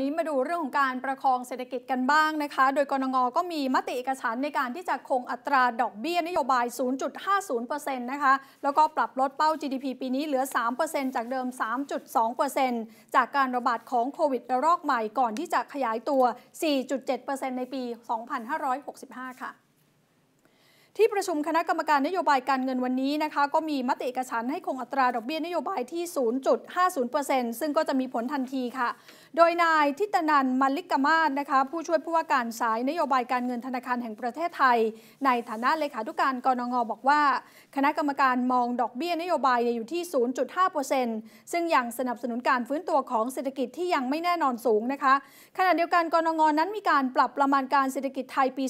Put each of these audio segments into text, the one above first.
นี้มาดูเรื่องของการประคองเศรษฐกิจกันบ้างนะคะ โดยกรงงก็มีมติเอกฉันในการที่จะคงอัตราดอกเบี้ยนโยบาย 0.50%นะคะ แล้วก็ปรับลดเป้า GDP ปีนี้เหลือ 3%จากเดิม 3.2%จากการระบาดของโควิดระลอกใหม่ก่อนที่จะขยายตัว 4.7%ในปี 2565 ค่ะที่ประชุมคณะกรรมการนโยบายการเงินวันนี้นะคะก็มีมติเอกฉันให้คงอัตราดอกเบี้ยนโยบายที่ 0.50%ซึ่งก็จะมีผลทันทีค่ะ โดยนายทิตนันมัลลิกมาศนะคะผู้ช่วยผู้ว่าการสายนโยบายการเงินธนาคารแห่งประเทศไทย ในฐานะเลขาธิการกรงงบอกว่า คณะกรรมการมองดอกเบี้ยนโยบายอยู่ที่ 0.5%ซึ่งยังสนับสนุนการฟื้นตัวของเศรษฐกิจที่ยังไม่แน่นอนสูงนะคะขณะเดียวกันกรงงนั้นมีการปรับประมาณการเศรษฐกิจไทยปี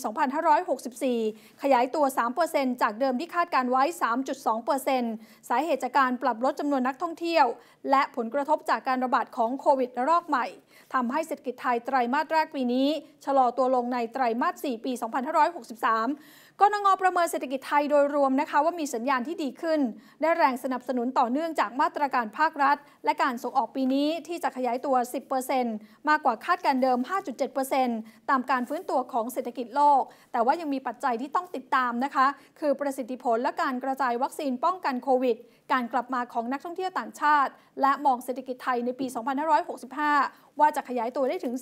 2564 ขยายตัว3%จากเดิมที่คาดการไว้ 3.2%สาเหตุจากการปรับลดจำนวนนักท่องเที่ยว และผลกระทบจากการระบาดของโควิดรอกใหม่ ทำให้เศรษฐกิจไทยไตรามาสแรกปีนี้ชะลอตัวลงในไตรามาส4ปี 2563กนงประเมินเศรษฐกิจไทยโดยรวมนะคะ ว่ามีสัญญาณที่ดีขึ้น ได้แรงสนับสนุนต่อเนื่องจากมาตรการภาครัฐ และการส่งออกปีนี้ที่จะขยายตัว 10%มากกว่าคาดการเดิม 5.7%ตามการฟื้นตัวของเศรษฐกิจโลก แต่ว่ายังมีปัจจัยที่ต้องติดตามนะคะคือประสิทธิผลและการกระจายวัคซีนป้องกันโควิด การกลับมาของนักท่องเที่ยวต่างชาติ และมองเศรษฐกิจไทยในปี 2565 ว่าจะขยายตัวได้ถึง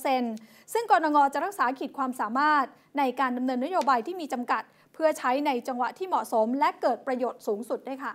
4.7%ซึ่งกรงงจะรักษาขีดความสามารถในการดำเนินนโยบายที่มีจำกัด เพื่อใช้ในจังหวะที่เหมาะสม และเกิดประโยชน์สูงสุดได้ค่ะ